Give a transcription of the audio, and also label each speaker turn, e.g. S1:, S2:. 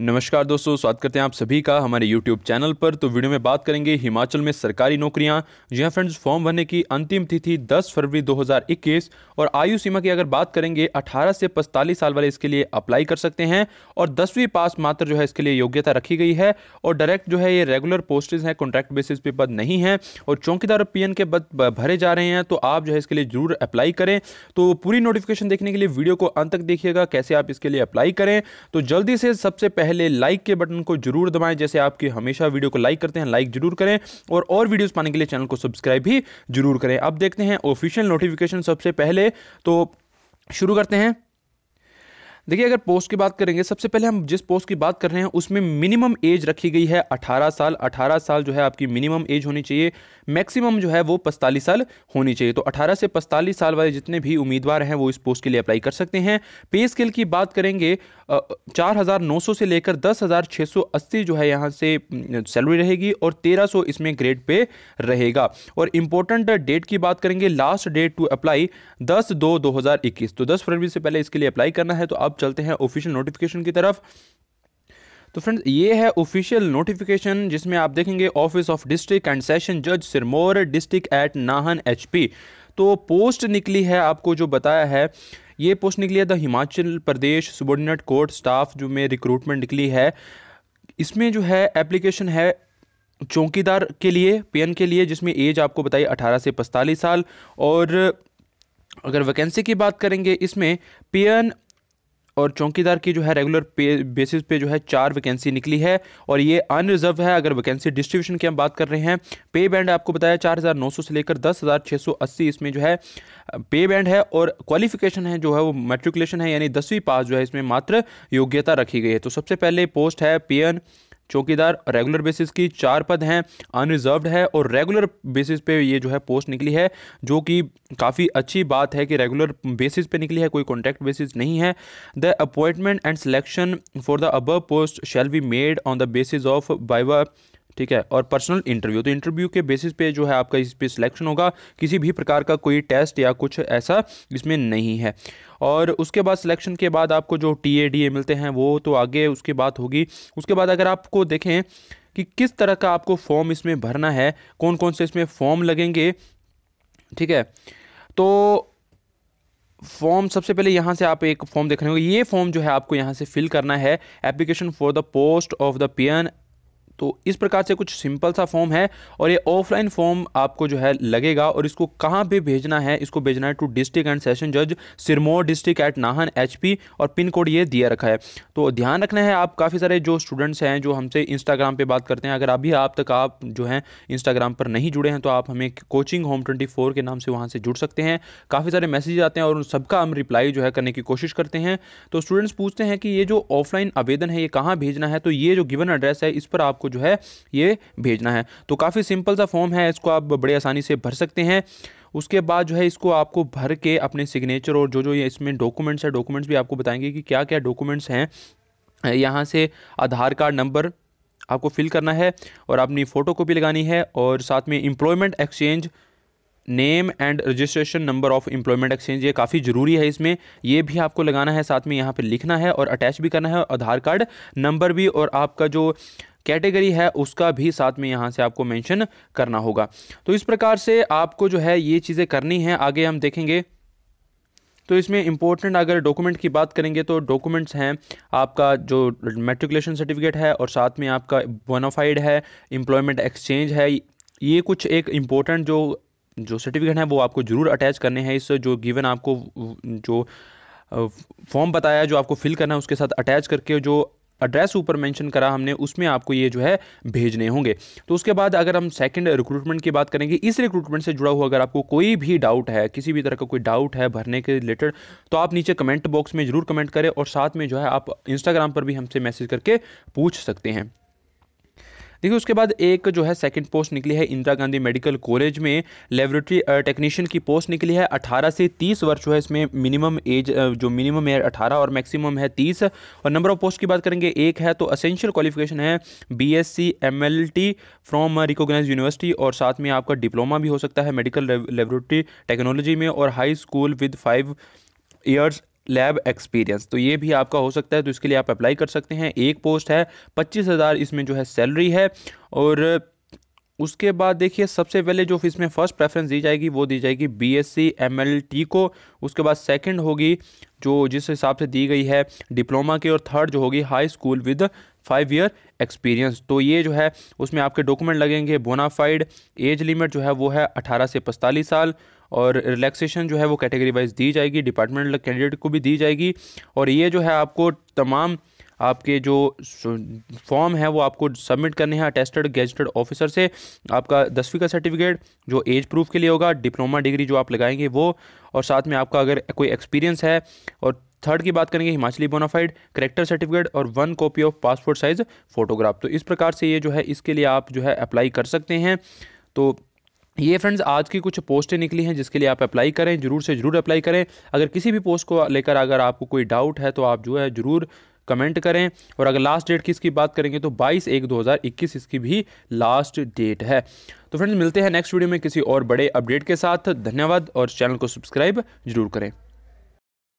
S1: नमस्कार दोस्तों स्वागत करते हैं आप सभी का हमारे YouTube चैनल पर तो वीडियो में बात करेंगे हिमाचल में सरकारी नौकरियां जी हाँ फ्रेंड्स फॉर्म भरने की अंतिम तिथि 10 फरवरी 2021 और आयु सीमा की अगर बात करेंगे 18 से 45 साल वाले इसके लिए अप्लाई कर सकते हैं और दसवीं पास मात्र जो है इसके लिए योग्यता रखी गई है और डायरेक्ट जो है ये रेगुलर पोस्टेज हैं कॉन्ट्रैक्ट बेसिस पे पद नहीं है और चौकीदार पी के पद भरे जा रहे हैं तो आप जो है इसके लिए जरूर अप्लाई करें तो पूरी नोटिफिकेशन देखने के लिए वीडियो को अंत तक देखिएगा कैसे आप इसके लिए अप्लाई करें तो जल्दी से सबसे पहले पहले लाइक के बटन को जरूर दबाएं जैसे आपके हमेशा वीडियो को लाइक करते हैं लाइक जरूर करें और और वीडियोस पाने के लिए चैनल को सब्सक्राइब भी जरूर करें अब देखते हैं ऑफिशियल नोटिफिकेशन सबसे पहले तो शुरू करते हैं देखिए अगर पोस्ट की बात करेंगे सबसे पहले हम जिस पोस्ट की बात कर रहे हैं उसमें मिनिमम एज रखी गई है 18 साल 18 साल जो है आपकी मिनिमम एज होनी चाहिए मैक्सिमम जो है वो पस्तालीस साल होनी चाहिए तो 18 से पस्तालीस साल वाले जितने भी उम्मीदवार हैं वो इस पोस्ट के लिए अप्लाई कर सकते हैं पे स्केल की बात करेंगे चार से लेकर दस जो है यहाँ से सैलरी रहेगी और तेरह इसमें ग्रेड पे रहेगा और इम्पोर्टेंट डेट की बात करेंगे लास्ट डेट टू अप्लाई दस दो दो तो दस फरवरी से पहले इसके लिए अप्लाई करना है तो आप चलते हैं ऑफिशियल नोटिफिकेशन की तरफ तो फ्रेंड्स ये है ऑफिशियल नोटिफिकेशन जिसमें आप देखेंगे office of district and session जज Sirmaur district at Nahan HP तो पोस्ट निकली है आपको जो बताया है ये पोस्ट निकली है the Himachal Pradesh subordinate court staff जो में रिक्रूटमेंट निकली है इसमें जो है एप्लीकेशन है चौकीदार के लिए पीएन के लिए जिसमें एज आपको बताई 18 से 45 साल और अगर वैकेंसी की बात करेंगे इसमें पीएन और चौकीदार की जो है रेगुलर पे बेसिस पे जो है चार वैकेंसी निकली है और ये अनरिजर्व है अगर वैकेंसी डिस्ट्रीब्यूशन की हम बात कर रहे हैं पे बैंड आपको बताया चार हज़ार नौ सौ से लेकर दस हज़ार छः सौ अस्सी इसमें जो है पे बैंड है और क्वालिफिकेशन है जो है वो मेट्रिकुलेशन है यानी दसवीं पास जो है इसमें मात्र योग्यता रखी गई है तो सबसे पहले पोस्ट है पी चौकीदार रेगुलर बेसिस की चार पद हैं अनरिजर्व है और रेगुलर बेसिस पे ये जो है पोस्ट निकली है जो कि काफ़ी अच्छी बात है कि रेगुलर बेसिस पे निकली है कोई कॉन्ट्रैक्ट बेसिस नहीं है the appointment and selection for the above post shall be made on the basis of viva ठीक है और पर्सनल इंटरव्यू तो इंटरव्यू के बेसिस पे जो है आपका इस पर सिलेक्शन होगा किसी भी प्रकार का कोई टेस्ट या कुछ ऐसा इसमें नहीं है और उसके बाद सिलेक्शन के बाद आपको जो टी ए डी ए मिलते हैं वो तो आगे उसकी बात होगी उसके बाद अगर आपको देखें कि किस तरह का आपको फॉर्म इसमें भरना है कौन कौन से इसमें फॉर्म लगेंगे ठीक है तो फॉर्म सबसे पहले यहाँ से आप एक फॉर्म देखने को ये फॉर्म जो है आपको यहाँ से फिल करना है application for the post of the peon तो इस प्रकार से कुछ सिंपल सा फॉर्म है और ये ऑफलाइन फॉर्म आपको जो है लगेगा और इसको कहाँ पे भेजना है इसको भेजना है टू डिस्ट्रिक्ट एंड सेशन जज Sirmaur district at Nahan HP और पिन कोड ये दिया रखा है तो ध्यान रखना है आप काफ़ी सारे जो स्टूडेंट्स हैं जो हमसे इंस्टाग्राम पर बात करते हैं अगर अभी आप तक आप जो हैं इंस्टाग्राम पर नहीं जुड़े हैं तो आप हमें कोचिंग होम ट्वेंटी के नाम से वहाँ से जुड़ सकते हैं काफ़ी सारे मैसेज आते हैं और उन सबका हम रिप्लाई जो है करने की कोशिश करते हैं तो स्टूडेंट्स पूछते हैं कि ये जो ऑफलाइन आवेदन है ये कहाँ भेजना है तो ये जो गिवन एड्रेस है इस पर आपको आपको जो है ये भेजना है तो काफ़ी सिंपल सा फॉर्म है इसको आप बड़े आसानी से भर सकते हैं उसके बाद जो है इसको आपको भर के अपने सिग्नेचर और जो जो ये इसमें डॉक्यूमेंट्स है डॉक्यूमेंट्स भी आपको बताएंगे कि क्या क्या डॉक्यूमेंट्स हैं यहाँ से आधार कार्ड नंबर आपको फिल करना है और अपनी फ़ोटो कॉपी लगानी है और साथ में employment exchange name and registration number of employment exchange ये काफ़ी ज़रूरी है इसमें ये भी आपको लगाना है साथ में यहाँ पर लिखना है और अटैच भी करना है आधार कार्ड नंबर भी और आपका जो कैटेगरी है उसका भी साथ में यहाँ से आपको मेंशन करना होगा तो इस प्रकार से आपको जो है ये चीज़ें करनी है आगे हम देखेंगे तो इसमें इंपॉर्टेंट अगर डॉक्यूमेंट की बात करेंगे तो डॉक्यूमेंट्स हैं आपका जो मेट्रिकुलेशन सर्टिफिकेट है और साथ में आपका बोनाफाइड है एम्प्लॉयमेंट एक्सचेंज है ये कुछ एक इम्पोर्टेंट जो जो सर्टिफिकेट है वो आपको ज़रूर अटैच करने हैं इस जो गिवन आपको जो फॉर्म बताया जो आपको फिल करना है उसके साथ अटैच करके जो एड्रेस ऊपर मेंशन करा हमने उसमें आपको ये जो है भेजने होंगे तो उसके बाद अगर हम सेकंड रिक्रूटमेंट की बात करेंगे इस रिक्रूटमेंट से जुड़ा हुआ अगर आपको कोई भी डाउट है किसी भी तरह का कोई डाउट है भरने के रिलेटेड तो आप नीचे कमेंट बॉक्स में ज़रूर कमेंट करें और साथ में जो है आप इंस्टाग्राम पर भी हमसे मैसेज करके पूछ सकते हैं देखिए उसके बाद एक जो है सेकंड पोस्ट निकली है इंदिरा गांधी मेडिकल कॉलेज में लेबोरेटरी टेक्नीशियन की पोस्ट निकली है 18 से 30 वर्ष जो है इसमें मिनिमम एज जो मिनिमम है 18 और मैक्सिमम है 30 और नंबर ऑफ पोस्ट की बात करेंगे एक है तो असेंशियल क्वालिफिकेशन है B S C M L T from recognize university और साथ में आपका डिप्लोमा भी हो सकता है मेडिकल लेबोरेटरी टेक्नोलॉजी में और high school with five years lab experience तो ये भी आपका हो सकता है तो इसके लिए आप अप्लाई कर सकते हैं एक पोस्ट है पच्चीस हज़ार इसमें जो है सैलरी है और उसके बाद देखिए सबसे पहले जो इसमें फर्स्ट प्रेफरेंस दी जाएगी वो दी जाएगी B S C M L T को उसके बाद सेकंड होगी जो जिस हिसाब से दी गई है डिप्लोमा की और थर्ड जो होगी high school with five year experience तो ये जो है उसमें आपके डॉक्यूमेंट लगेंगे बोनाफाइड एज लिमिट जो है वो है अठारह से पैंतालीस साल और रिलैक्सेशन जो है वो कैटेगरी वाइज दी जाएगी डिपार्टमेंटल कैंडिडेट को भी दी जाएगी और ये जो है आपको तमाम आपके जो फॉर्म है वो आपको सबमिट करने हैं अटेस्टेड गेजटेड ऑफिसर से आपका दसवीं का सर्टिफिकेट जो एज प्रूफ के लिए होगा डिप्लोमा डिग्री जो आप लगाएंगे वो और साथ में आपका अगर कोई एक्सपीरियंस है और थर्ड की बात करेंगे हिमाचली बोनाफाइड करेक्टर सर्टिफिकेट और one copy of passport size photograph तो इस प्रकार से ये जो है इसके लिए आप जो है अप्लाई कर सकते हैं तो ये फ्रेंड्स आज की कुछ पोस्टें निकली हैं जिसके लिए आप अप्लाई करें जरूर से ज़रूर अप्लाई करें अगर किसी भी पोस्ट को लेकर अगर आपको कोई डाउट है तो आप जो है ज़रूर कमेंट करें और अगर लास्ट डेट की इसकी बात करेंगे तो 22 एक 2021 इसकी भी लास्ट डेट है तो फ्रेंड्स मिलते हैं नेक्स्ट वीडियो में किसी और बड़े अपडेट के साथ धन्यवाद और चैनल को सब्सक्राइब जरूर करें